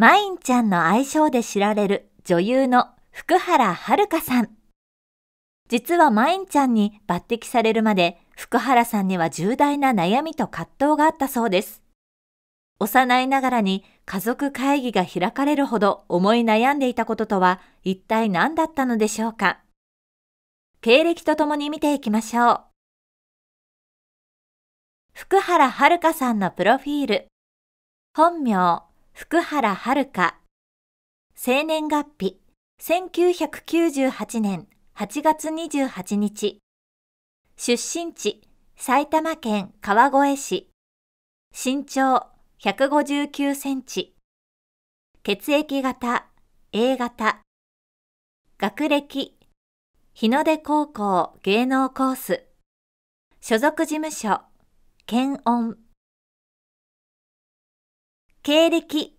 マインちゃんの愛称で知られる女優の福原遥さん。実はマインちゃんに抜擢されるまで、福原さんには重大な悩みと葛藤があったそうです。幼いながらに家族会議が開かれるほど思い悩んでいたこととは一体何だったのでしょうか経歴とともに見ていきましょう。福原遥さんのプロフィール。本名、福原遥生年月日1998年8月28日出身地埼玉県川越市身長159センチ血液型 A 型学歴日の出高校芸能コース所属事務所検温経歴。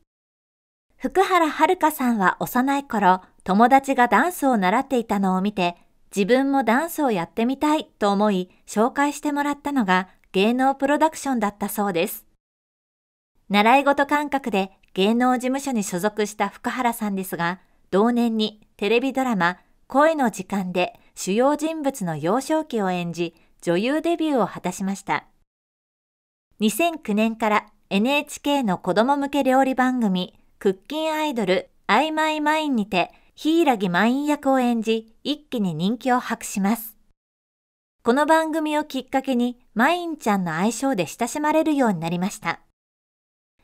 福原遥さんは幼い頃、友達がダンスを習っていたのを見て、自分もダンスをやってみたいと思い、紹介してもらったのが芸能プロダクションだったそうです。習い事感覚で芸能事務所に所属した福原さんですが、同年にテレビドラマ、恋の時間で主要人物の幼少期を演じ、女優デビューを果たしました。2009年から NHK の子供向け料理番組、クッキンアイドル、アイマイマインにて、柊満員役を演じ、一気に人気を博します。この番組をきっかけに、マインちゃんの愛称で親しまれるようになりました。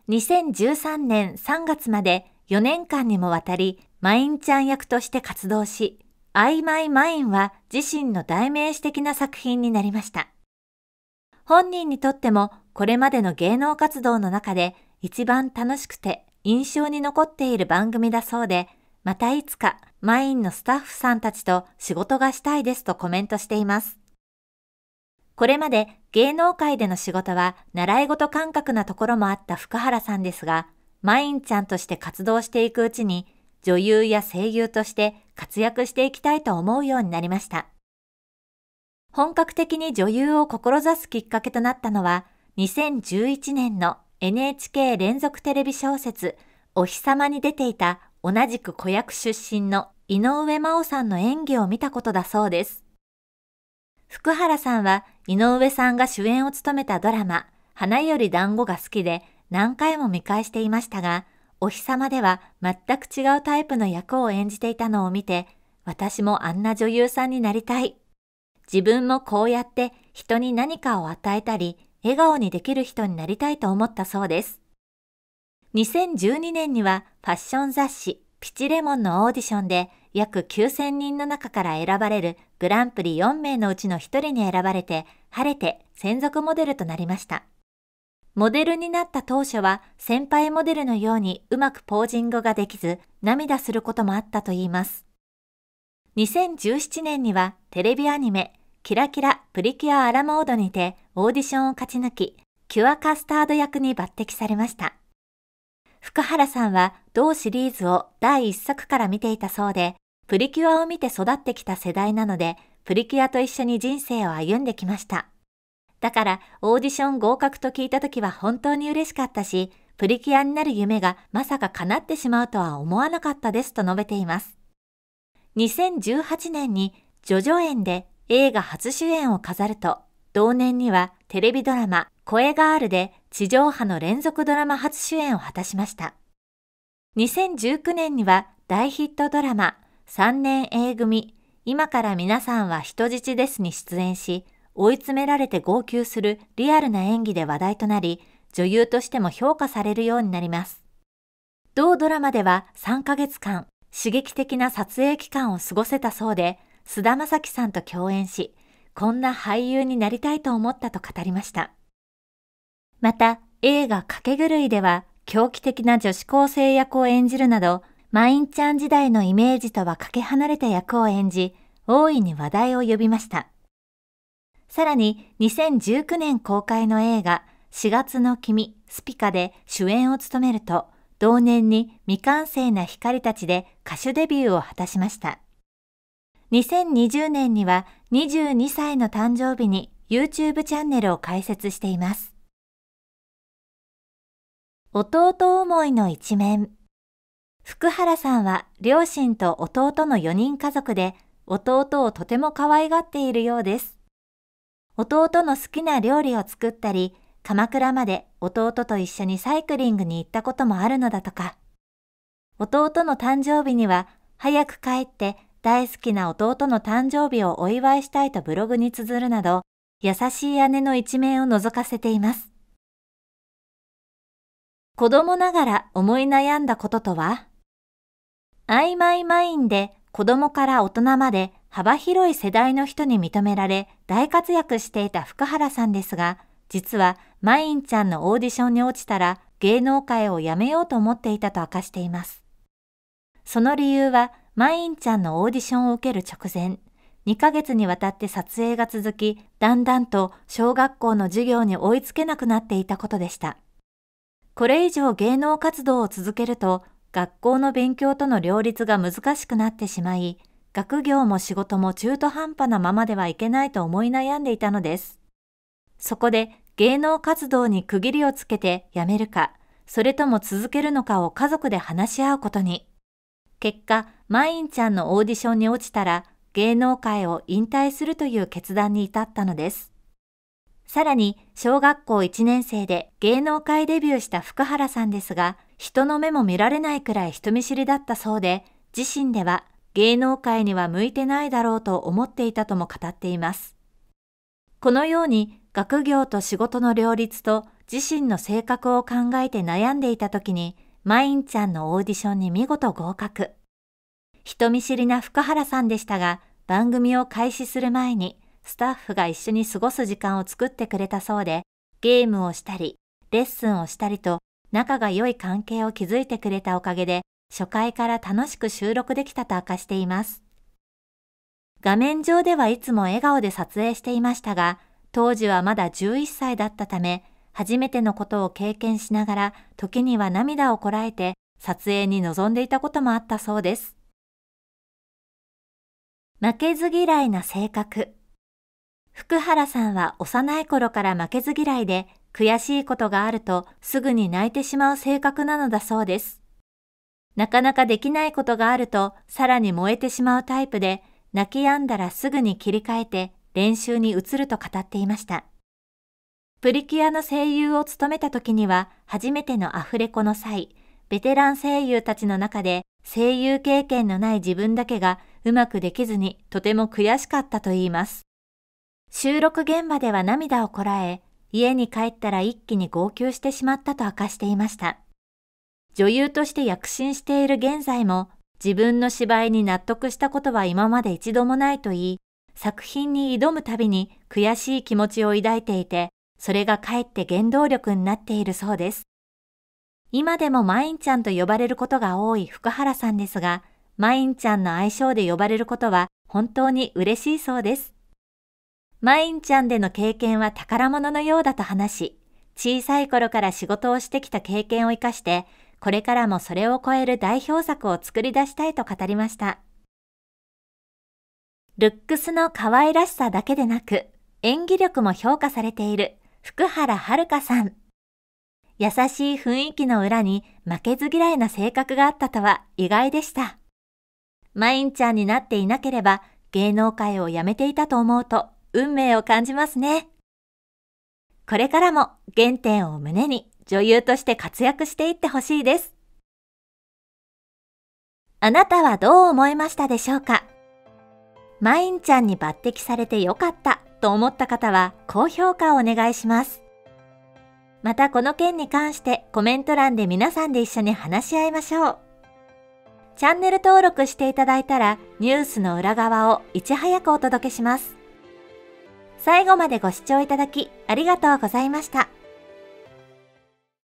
2013年3月まで4年間にもわたり、マインちゃん役として活動し、アイマイマインは自身の代名詞的な作品になりました。本人にとってもこれまでの芸能活動の中で一番楽しくて印象に残っている番組だそうで、またいつかマインのスタッフさんたちと仕事がしたいですとコメントしています。これまで芸能界での仕事は習い事感覚なところもあった福原さんですが、マインちゃんとして活動していくうちに女優や声優として活躍していきたいと思うようになりました。本格的に女優を志すきっかけとなったのは、2011年の NHK 連続テレビ小説、お日様に出ていた同じく子役出身の井上真央さんの演技を見たことだそうです。福原さんは井上さんが主演を務めたドラマ、花より団子が好きで何回も見返していましたが、お日様では全く違うタイプの役を演じていたのを見て、私もあんな女優さんになりたい自分もこうやって人に何かを与えたり、笑顔にできる人になりたいと思ったそうです。2012年にはファッション雑誌ピチレモンのオーディションで約9000人の中から選ばれるグランプリ4名のうちの1人に選ばれて、晴れて専属モデルとなりました。モデルになった当初は先輩モデルのようにうまくポージングができず涙することもあったといいます。2017年にはテレビアニメキラキラプリキュアアラモードにてオーディションを勝ち抜き、キュアカスタード役に抜擢されました。福原さんは同シリーズを第1作から見ていたそうで、プリキュアを見て育ってきた世代なので、プリキュアと一緒に人生を歩んできました。だからオーディション合格と聞いた時は本当に嬉しかったし、プリキュアになる夢がまさか叶ってしまうとは思わなかったですと述べています。2018年にジョジョ園で映画初主演を飾ると、同年にはテレビドラマ声ガールで地上波の連続ドラマ初主演を果たしました。2019年には大ヒットドラマ3年 A 組今から皆さんは人質ですに出演し、追い詰められて号泣するリアルな演技で話題となり、女優としても評価されるようになります。同ドラマでは3ヶ月間、刺激的な撮影期間を過ごせたそうで、菅田将暉さんと共演し、こんな俳優になりたいと思ったと語りました。また、映画かけ狂いでは、狂気的な女子高生役を演じるなど、マインちゃん時代のイメージとはかけ離れた役を演じ、大いに話題を呼びました。さらに、2019年公開の映画、4月の君、スピカで主演を務めると、同年に未完成な光たちで歌手デビューを果たしました。2020年には22歳の誕生日に YouTube チャンネルを開設しています。弟思いの一面。福原さんは両親と弟の4人家族で弟をとても可愛がっているようです。弟の好きな料理を作ったり、鎌倉まで弟と一緒にサイクリングに行ったこともあるのだとか。弟の誕生日には早く帰って大好きな弟の誕生日をお祝いしたいとブログに綴るなど、優しい姉の一面を覗かせています。子供ながら思い悩んだこととは曖昧マインで子供から大人まで幅広い世代の人に認められ大活躍していた福原さんですが、実はマインちゃんのオーディションに落ちたら芸能界を辞めようと思っていたと明かしています。その理由はマインちゃんのオーディションを受ける直前、2ヶ月にわたって撮影が続き、だんだんと小学校の授業に追いつけなくなっていたことでした。これ以上芸能活動を続けると、学校の勉強との両立が難しくなってしまい、学業も仕事も中途半端なままではいけないと思い悩んでいたのです。そこで芸能活動に区切りをつけてやめるか、それとも続けるのかを家族で話し合うことに。結果、マインちゃんのオーディションに落ちたら芸能界を引退するという決断に至ったのです。さらに、小学校1年生で芸能界デビューした福原さんですが、人の目も見られないくらい人見知りだったそうで、自身では芸能界には向いてないだろうと思っていたとも語っています。このように学業と仕事の両立と自身の性格を考えて悩んでいた時にマインちゃんのオーディションに見事合格。人見知りな福原さんでしたが、番組を開始する前に、スタッフが一緒に過ごす時間を作ってくれたそうで、ゲームをしたり、レッスンをしたりと、仲が良い関係を築いてくれたおかげで、初回から楽しく収録できたと明かしています。画面上ではいつも笑顔で撮影していましたが、当時はまだ11歳だったため、初めてのことを経験しながら、時には涙をこらえて、撮影に臨んでいたこともあったそうです。負けず嫌いな性格。福原さんは幼い頃から負けず嫌いで、悔しいことがあるとすぐに泣いてしまう性格なのだそうです。なかなかできないことがあるとさらに燃えてしまうタイプで、泣き止んだらすぐに切り替えて練習に移ると語っていました。プリキュアの声優を務めた時には、初めてのアフレコの際、ベテラン声優たちの中で声優経験のない自分だけがうまくできずにとても悔しかったと言います。収録現場では涙をこらえ、家に帰ったら一気に号泣してしまったと明かしていました。女優として躍進している現在も自分の芝居に納得したことは今まで一度もないと言い、作品に挑むたびに悔しい気持ちを抱いていて、それがかえって原動力になっているそうです。今でもマインちゃんと呼ばれることが多い福原さんですが、マインちゃんの愛称で呼ばれることは本当に嬉しいそうです。マインちゃんでの経験は宝物のようだと話し、小さい頃から仕事をしてきた経験を活かして、これからもそれを超える代表作を作り出したいと語りました。ルックスの可愛らしさだけでなく、演技力も評価されている福原遥さん。優しい雰囲気の裏に負けず嫌いな性格があったとは意外でした。マインちゃんになっていなければ芸能界を辞めていたと思うと運命を感じますね。これからも原点を胸に女優として活躍していってほしいです。あなたはどう思いましたでしょうかマインちゃんに抜擢されてよかったと思った方は高評価をお願いします。またこの件に関してコメント欄で皆さんで一緒に話し合いましょう。チャンネル登録していただいたらニュースの裏側をいち早くお届けします。最後までご視聴いただきありがとうございました。